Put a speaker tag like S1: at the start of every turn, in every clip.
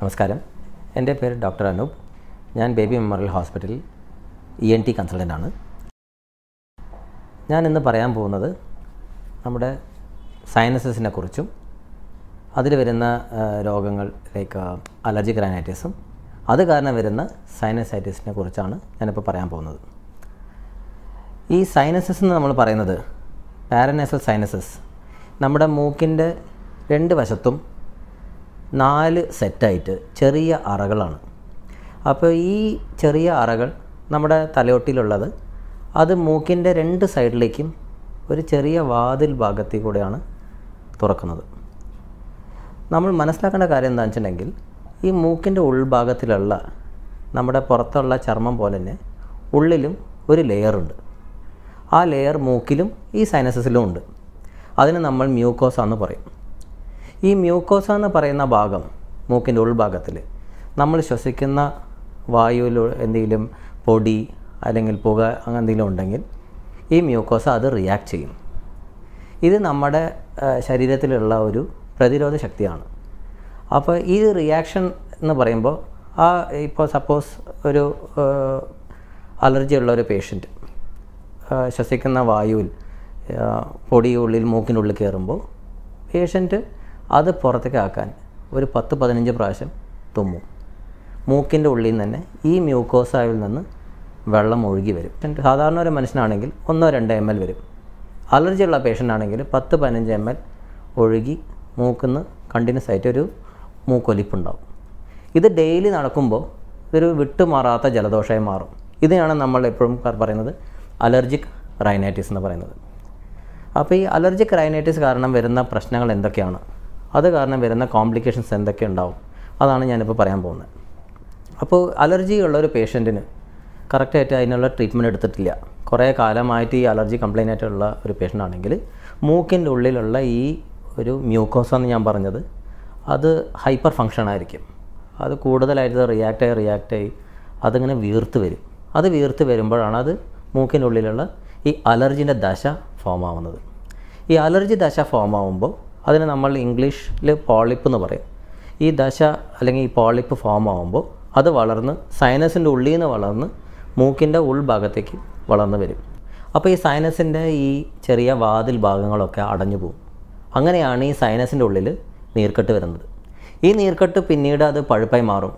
S1: നമസ്കാരം എൻ്റെ പേര് ഡോക്ടർ അനൂപ് ഞാൻ ബേബി മെമ്മോറിയൽ ഹോസ്പിറ്റലിൽ ഇ എൻ ടി കൺസൾട്ടൻ്റാണ് ഞാൻ ഇന്ന് പറയാൻ പോകുന്നത് നമ്മുടെ സൈനസസിനെ കുറിച്ചും അതിൽ വരുന്ന രോഗങ്ങൾ ലൈക്ക് അലർജി ഗ്രാനൈറ്റിസും അത് കാരണം വരുന്ന സൈനസൈറ്റിസിനെ കുറിച്ചാണ് ഞാനിപ്പോൾ പറയാൻ പോകുന്നത് ഈ സൈനസസ് എന്ന് നമ്മൾ പറയുന്നത് പാരനേസൽ സൈനസസ് നമ്മുടെ മൂക്കിൻ്റെ രണ്ട് വശത്തും നാല് സെറ്റായിട്ട് ചെറിയ അറകളാണ് അപ്പോൾ ഈ ചെറിയ അറകൾ നമ്മുടെ തലയൊട്ടിലുള്ളത് അത് മൂക്കിൻ്റെ രണ്ട് സൈഡിലേക്കും ഒരു ചെറിയ വാതിൽ ഭാഗത്തിൽ കൂടെയാണ് തുറക്കുന്നത് നമ്മൾ മനസ്സിലാക്കേണ്ട കാര്യം എന്താണെന്ന് വെച്ചിട്ടുണ്ടെങ്കിൽ ഈ മൂക്കിൻ്റെ ഉൾഭാഗത്തിലുള്ള നമ്മുടെ പുറത്തുള്ള ചർമ്മം പോലെ തന്നെ ഉള്ളിലും ഒരു ലെയറുണ്ട് ആ ലെയർ മൂക്കിലും ഈ സൈനസസിലും ഉണ്ട് അതിന് നമ്മൾ മ്യൂക്കോസ എന്ന് പറയും ഈ മ്യൂക്കോസ എന്ന് പറയുന്ന ഭാഗം മൂക്കിൻ്റെ ഉൾഭാഗത്തിൽ നമ്മൾ ശ്വസിക്കുന്ന വായുവിൽ എന്തെങ്കിലും പൊടി അല്ലെങ്കിൽ പുക അങ്ങനെ എന്തെങ്കിലും ഉണ്ടെങ്കിൽ ഈ മ്യൂക്കോസ അത് റിയാക്ട് ചെയ്യും ഇത് നമ്മുടെ ശരീരത്തിലുള്ള ഒരു പ്രതിരോധ ശക്തിയാണ് അപ്പോൾ ഈ റിയാക്ഷൻ എന്ന് പറയുമ്പോൾ ആ ഇപ്പോൾ സപ്പോസ് ഒരു അലർജി ഉള്ള ഒരു പേഷ്യൻറ്റ് ശ്വസിക്കുന്ന വായുവിൽ പൊടി ഉള്ളിൽ മൂക്കിനുള്ളിൽ കയറുമ്പോൾ പേഷ്യൻറ്റ് അത് പുറത്തേക്ക് ആക്കാൻ ഒരു പത്ത് പതിനഞ്ച് പ്രാവശ്യം തുമ്മും മൂക്കിൻ്റെ ഉള്ളിൽ നിന്ന് തന്നെ ഈ മ്യൂക്കോസായിൽ നിന്ന് വെള്ളം ഒഴുകി വരും സാധാരണ ഒരു മനുഷ്യനാണെങ്കിൽ ഒന്നോ രണ്ടോ എം എൽ വരും അലർജിയുള്ള പേഷ്യൻ്റ് ആണെങ്കിൽ പത്ത് പതിനഞ്ച് എം എൽ ഒഴുകി മൂക്കുന്ന് കണ്ടിന്യൂസ് ആയിട്ട് ഒരു മൂക്കൊലിപ്പുണ്ടാവും ഇത് ഡെയിലി നടക്കുമ്പോൾ ഇതൊരു വിട്ടുമാറാത്ത ജലദോഷമായി മാറും ഇതിനാണ് നമ്മൾ എപ്പോഴും പറയുന്നത് അലർജിക് റൈനൈറ്റിസ് എന്ന് പറയുന്നത് അപ്പോൾ ഈ അലർജിക് റൈനൈറ്റിസ് കാരണം വരുന്ന പ്രശ്നങ്ങൾ എന്തൊക്കെയാണ് അത് കാരണം വരുന്ന കോംപ്ലിക്കേഷൻസ് എന്തൊക്കെ ഉണ്ടാവും അതാണ് ഞാനിപ്പോൾ പറയാൻ പോകുന്നത് അപ്പോൾ അലർജി ഉള്ള ഒരു പേഷ്യൻറ്റിന് കറക്റ്റായിട്ട് അതിനുള്ള ട്രീറ്റ്മെൻറ്റ് എടുത്തിട്ടില്ല കുറേ കാലമായിട്ട് ഈ അലർജി കംപ്ലൈൻ്റ് ആയിട്ടുള്ള ഒരു പേഷ്യൻ്റ് ആണെങ്കിൽ മൂക്കിൻ്റെ ഉള്ളിലുള്ള ഈ ഒരു മ്യൂക്കോസ എന്ന് ഞാൻ പറഞ്ഞത് അത് ഹൈപ്പർ ഫങ്ഷൻ ആയിരിക്കും അത് കൂടുതലായിട്ട് റിയാക്റ്റായി റിയാക്റ്റായി അതിങ്ങനെ വീർത്ത് വരും അത് വീർത്ത് വരുമ്പോഴാണ് അത് മൂക്കിൻ്റെ ഉള്ളിലുള്ള ഈ അലർജിൻ്റെ ദശ ഫോം ആവുന്നത് ഈ അലർജി ദശ ഫോം ആവുമ്പോൾ അതിന് നമ്മൾ ഇംഗ്ലീഷിൽ പോളിപ്പ് എന്ന് പറയും ഈ ദശ അല്ലെങ്കിൽ ഈ പോളിപ്പ് ഫോം ആകുമ്പോൾ അത് വളർന്ന് സൈനസിൻ്റെ ഉള്ളിൽ നിന്ന് വളർന്ന് മൂക്കിൻ്റെ ഉൾഭാഗത്തേക്ക് വളർന്നു വരും അപ്പോൾ ഈ സൈനസിൻ്റെ ഈ ചെറിയ വാതിൽ ഭാഗങ്ങളൊക്കെ അടഞ്ഞു പോകും അങ്ങനെയാണ് ഈ സൈനസിൻ്റെ ഉള്ളിൽ നീർക്കെട്ട് വരുന്നത് ഈ നീർക്കെട്ട് പിന്നീട് അത് പഴുപ്പായി മാറും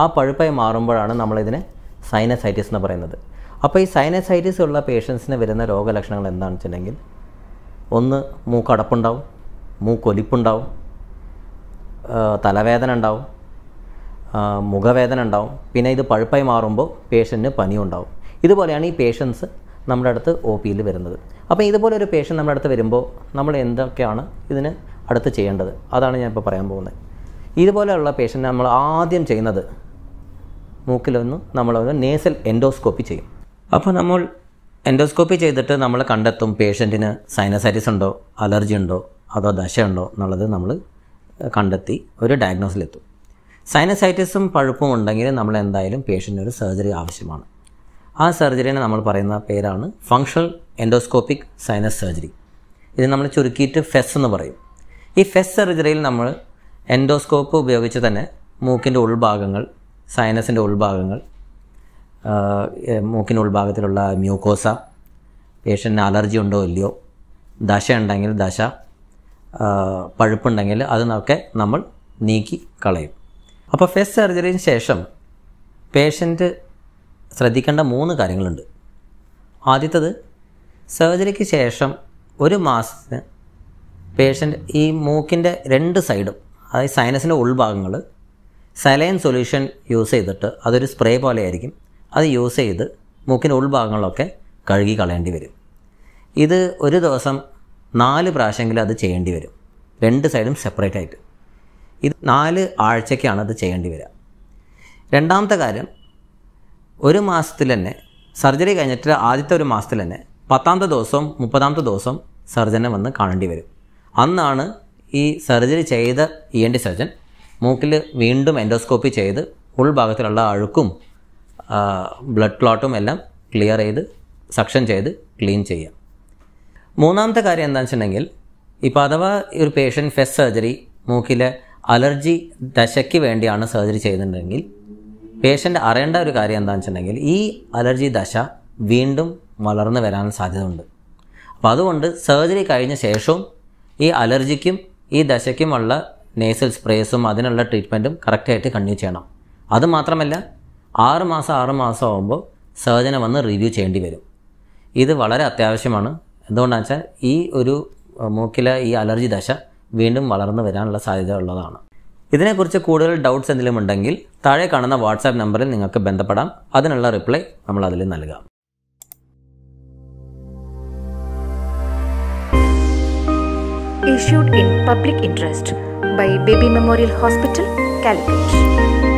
S1: ആ പഴുപ്പായി മാറുമ്പോഴാണ് നമ്മളിതിനെ സൈനസൈറ്റിസ് എന്ന് പറയുന്നത് അപ്പോൾ ഈ സൈനസൈറ്റിസ് ഉള്ള പേഷ്യൻസിന് വരുന്ന രോഗലക്ഷണങ്ങൾ എന്താണെന്ന് വെച്ചിട്ടുണ്ടെങ്കിൽ ഒന്ന് മൂക്കടപ്പുണ്ടാവും മൂക്കൊലിപ്പുണ്ടാവും തലവേദന ഉണ്ടാവും മുഖവേദന ഉണ്ടാവും പിന്നെ ഇത് പഴുപ്പായി മാറുമ്പോൾ പേഷ്യൻറ്റിന് ഉണ്ടാവും ഇതുപോലെയാണ് ഈ പേഷ്യൻസ് നമ്മുടെ അടുത്ത് ഒ പിയിൽ വരുന്നത് അപ്പോൾ ഇതുപോലെ ഒരു പേഷ്യൻ്റ് നമ്മുടെ അടുത്ത് വരുമ്പോൾ നമ്മൾ എന്തൊക്കെയാണ് ഇതിന് അടുത്ത് ചെയ്യേണ്ടത് അതാണ് ഞാൻ പറയാൻ പോകുന്നത് ഇതുപോലെയുള്ള പേഷ്യൻ്റ് നമ്മൾ ആദ്യം ചെയ്യുന്നത് മൂക്കിലൊന്ന് നമ്മളൊന്ന് നേസൽ എൻഡോസ്കോപ്പി ചെയ്യും അപ്പോൾ നമ്മൾ എൻഡോസ്കോപ്പി ചെയ്തിട്ട് നമ്മൾ കണ്ടെത്തും പേഷ്യൻറ്റിന് സൈനസൈറ്റിസ് ഉണ്ടോ അലർജി ഉണ്ടോ അതോ ദശയുണ്ടോ എന്നുള്ളത് നമ്മൾ കണ്ടെത്തി ഒരു ഡയഗ്നോസിലെത്തും സൈനസൈറ്റിസും പഴുപ്പും ഉണ്ടെങ്കിൽ നമ്മൾ എന്തായാലും പേഷ്യൻ്റിന് ഒരു സർജറി ആവശ്യമാണ് ആ സർജറിനെ നമ്മൾ പറയുന്ന പേരാണ് ഫങ്ഷണൽ എൻഡോസ്കോപ്പിക് സൈനസ് സർജറി ഇത് നമ്മൾ ചുരുക്കിയിട്ട് ഫെസ് എന്ന് പറയും ഈ ഫെസ് സർജറിയിൽ നമ്മൾ എൻഡോസ്കോപ്പ് ഉപയോഗിച്ച് തന്നെ മൂക്കിൻ്റെ ഉൾഭാഗങ്ങൾ സൈനസിൻ്റെ ഉൾഭാഗങ്ങൾ മൂക്കിൻ്റെ ഉൾഭാഗത്തിലുള്ള മ്യൂക്കോസ പേഷ്യൻറ്റിന് അലർജി ഉണ്ടോ ഇല്ലയോ ദശ ഉണ്ടെങ്കിൽ ദശ പഴുപ്പുണ്ടെങ്കിൽ അതിനൊക്കെ നമ്മൾ നീക്കി കളയും അപ്പോൾ ഫേസ് സർജറിന് ശേഷം പേഷ്യൻ്റ് ശ്രദ്ധിക്കേണ്ട മൂന്ന് കാര്യങ്ങളുണ്ട് ആദ്യത്തത് സർജറിക്ക് ശേഷം ഒരു മാസത്തിന് പേഷ്യൻ്റ് ഈ മൂക്കിൻ്റെ രണ്ട് സൈഡും അതായത് സൈനസിൻ്റെ ഉൾഭാഗങ്ങൾ സലൈൻ സൊല്യൂഷൻ യൂസ് ചെയ്തിട്ട് അതൊരു സ്പ്രേ പോലെ ആയിരിക്കും അത് യൂസ് ചെയ്ത് മൂക്കിൻ്റെ ഉൾഭാഗങ്ങളൊക്കെ കഴുകി കളയേണ്ടി വരും ഇത് ഒരു ദിവസം നാല് പ്രാവശ്യമെങ്കിലും അത് ചെയ്യേണ്ടി വരും രണ്ട് സൈഡും സെപ്പറേറ്റ് ആയിട്ട് ഇത് നാല് ആഴ്ചയ്ക്കാണ് അത് ചെയ്യേണ്ടി വരിക രണ്ടാമത്തെ കാര്യം ഒരു മാസത്തിൽ തന്നെ സർജറി കഴിഞ്ഞിട്ട് ആദ്യത്തെ ഒരു മാസത്തിൽ തന്നെ പത്താമത്തെ ദിവസവും മുപ്പതാമത്തെ ദിവസവും സർജനെ വന്ന് കാണേണ്ടി വരും അന്നാണ് ഈ സർജറി ചെയ്ത ഇ എൻ ടി സർജൻ മൂക്കിൽ വീണ്ടും എൻഡോസ്കോപ്പി ചെയ്ത് ഉൾഭാഗത്തിലുള്ള അഴുക്കും ബ്ലഡ് ക്ലോട്ടും എല്ലാം ക്ലിയർ ചെയ്ത് സക്ഷൻ ചെയ്ത് ക്ലീൻ ചെയ്യുക മൂന്നാമത്തെ കാര്യം എന്താണെന്ന് വെച്ചിട്ടുണ്ടെങ്കിൽ ഇപ്പോൾ അഥവാ ഒരു പേഷ്യൻ്റ് ഫെസ് സർജറി മൂക്കിലെ അലർജി ദശയ്ക്ക് വേണ്ടിയാണ് സർജറി ചെയ്യുന്നുണ്ടെങ്കിൽ പേഷ്യൻ്റ് അറിയേണ്ട ഒരു കാര്യം എന്താണെന്ന് വെച്ചിട്ടുണ്ടെങ്കിൽ ഈ അലർജി ദശ വീണ്ടും വളർന്നു വരാൻ സാധ്യതയുണ്ട് അപ്പോൾ അതുകൊണ്ട് സർജറി കഴിഞ്ഞ ശേഷവും ഈ അലർജിക്കും ഈ ദശയ്ക്കുമുള്ള നേസൽ സ്പ്രേസും അതിനുള്ള ട്രീറ്റ്മെൻറ്റും കറക്റ്റായിട്ട് കണ്ടിന്യൂ ചെയ്യണം അതുമാത്രമല്ല ആറ് മാസം ആറ് മാസം ആകുമ്പോൾ സർജനെ വന്ന് റിവ്യൂ ചെയ്യേണ്ടി വരും ഇത് വളരെ അത്യാവശ്യമാണ് എന്തുകൊണ്ടാണെന്ന് വെച്ചാൽ ഈ ഒരു മൂക്കിലെ ഈ അലർജി ദശ വീണ്ടും വളർന്നു വരാനുള്ള സാധ്യത ഉള്ളതാണ് ഇതിനെക്കുറിച്ച് കൂടുതൽ ഡൗട്ട്സ് എന്തെങ്കിലും ഉണ്ടെങ്കിൽ താഴെ കാണുന്ന വാട്സാപ്പ് നമ്പറിൽ നിങ്ങൾക്ക് ബന്ധപ്പെടാം അതിനുള്ള റിപ്ലൈ നമ്മൾ അതിൽ നൽകാം Issued in public interest by Baby Memorial Hospital, Calicut.